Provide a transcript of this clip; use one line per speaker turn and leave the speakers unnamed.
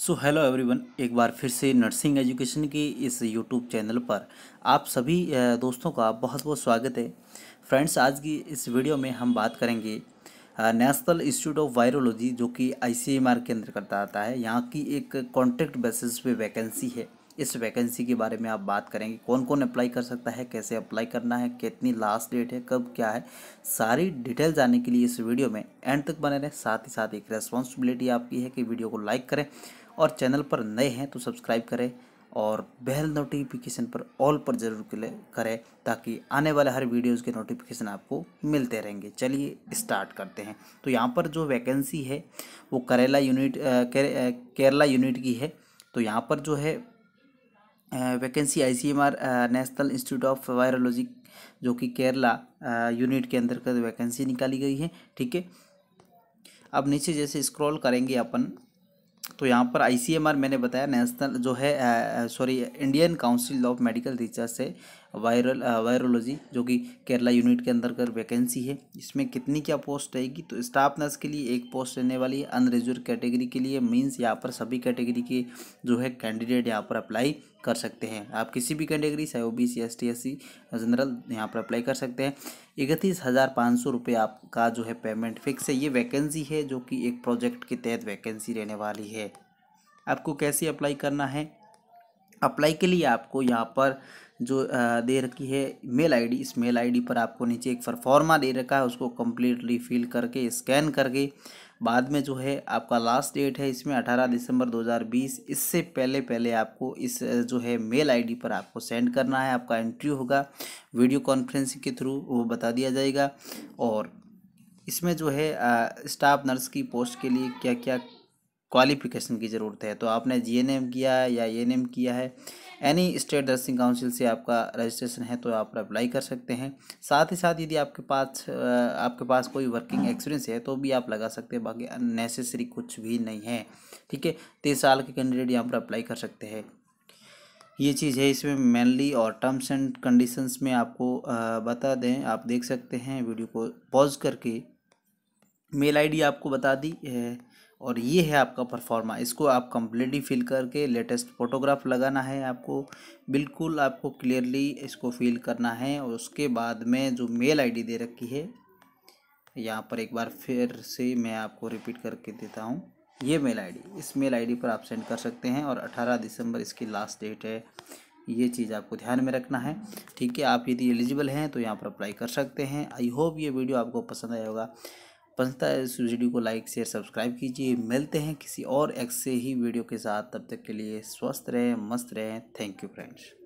so hello everyone एक बार फिर से नर्सिंग एजुकेशन की इस यूट्यूब चैनल पर आप सभी दोस्तों का बहुत बहुत स्वागत है फ्रेंड्स आज की इस वीडियो में हम बात करेंगे नेशनल इंस्टीट्यूट ऑफ वायरोलॉजी जो कि आईसीएमआर के अंदर करता आता है यहाँ की एक कॉन्ट्रैक्ट बेसिस पे वैकेंसी है इस वैकेंसी के बारे में आप बात करेंगे कौन कौन अप्लाई कर सकता है कैसे अप्लाई करना है कितनी लास्ट डेट है कब क्या है सारी डिटेल जानने के लिए इस वीडियो में एंड तक बने रहें साथ ही साथ एक रेस्पॉन्सिबिलिटी आपकी है कि वीडियो को लाइक करें और चैनल पर नए हैं तो सब्सक्राइब करें और बेल नोटिफिकेशन पर ऑल पर ज़रूर करें ताकि आने वाले हर वीडियोज़ के नोटिफिकेशन आपको मिलते रहेंगे चलिए स्टार्ट करते हैं तो यहाँ पर जो वैकेंसी है वो करेला यूनिट केरला यूनिट की है तो यहाँ पर जो है vacancy ICMR National Institute of Virology जो कि केरला यूनिट के अंतर्गत वैकेंसी निकाली गई है ठीक है अब नीचे जैसे स्क्रॉल करेंगे अपन तो यहाँ पर आई मैंने बताया नेशनल जो है sorry Indian Council of Medical Research से वायरल वायरोलॉजी जो कि केरला यूनिट के अंदर कर वैकेंसी है इसमें कितनी क्या पोस्ट रहेगी तो स्टाफ नर्स के लिए एक पोस्ट रहने वाली है अनरिजर्व कैटेगरी के लिए मीन्स यहाँ पर सभी कैटेगरी के जो है कैंडिडेट यहाँ पर अप्लाई कर सकते हैं आप किसी भी कैटेगरी चाहे O B C S T S C general यहाँ पर अप्लाई कर सकते हैं इकतीस हज़ार पाँच सौ रुपये आपका जो है पेमेंट फिक्स है ये वैकेंसी है जो कि एक प्रोजेक्ट के तहत वैकेंसी रहने वाली है आपको कैसे अप्लाई करना है अप्लाई के लिए आपको यहाँ पर जो दे रखी है मेल आईडी इस मेल आईडी पर आपको नीचे एक फॉर्मा दे रखा है उसको कम्प्लीटली फिल करके स्कैन करके बाद में जो है आपका लास्ट डेट है इसमें 18 दिसंबर 2020 इससे पहले पहले आपको इस जो है मेल आईडी पर आपको सेंड करना है आपका एंट्री होगा वीडियो कॉन्फ्रेंसिंग के थ्रू वो बता दिया जाएगा और इसमें जो है स्टाफ नर्स की पोस्ट के लिए क्या क्या क्वालिफिकेशन की ज़रूरत है तो आपने जी एन एम किया है या ए एन एम किया है एनी स्टेट नर्सिंग काउंसिल से आपका रजिस्ट्रेशन है तो आप अप्लाई कर सकते हैं साथ ही साथ यदि आपके पास आपके पास कोई वर्किंग एक्सपीरियंस है तो भी आप लगा सकते हैं बाकी अननेसेसरी कुछ भी नहीं है ठीक है तीस तो साल के कैंडिडेट यहाँ पर अप्लाई कर सकते हैं ये चीज़ है इसमें मेनली और टर्म्स एंड कंडीशंस में आपको बता दें आप देख सकते हैं वीडियो को पॉज करके मेल आईडी आपको बता दी है और ये है आपका परफॉर्मा इसको आप कम्प्लीटली फिल करके लेटेस्ट फोटोग्राफ लगाना है आपको बिल्कुल आपको क्लियरली इसको फिल करना है और उसके बाद में जो मेल आईडी दे रखी है यहाँ पर एक बार फिर से मैं आपको रिपीट करके देता हूँ ये मेल आईडी इस मेल आईडी पर आप सेंड कर सकते हैं और अठारह दिसंबर इसकी लास्ट डेट है ये चीज़ आपको ध्यान में रखना है ठीक है आप यदि एलिजिबल हैं तो यहाँ पर अप्लाई कर सकते हैं आई होप ये वीडियो आपको पसंद आया होगा पसंद है इस वीडियो को लाइक शेयर सब्सक्राइब कीजिए मिलते हैं किसी और एक्स से ही वीडियो के साथ तब तक के लिए स्वस्थ रहें मस्त रहें थैंक यू फ्रेंड्स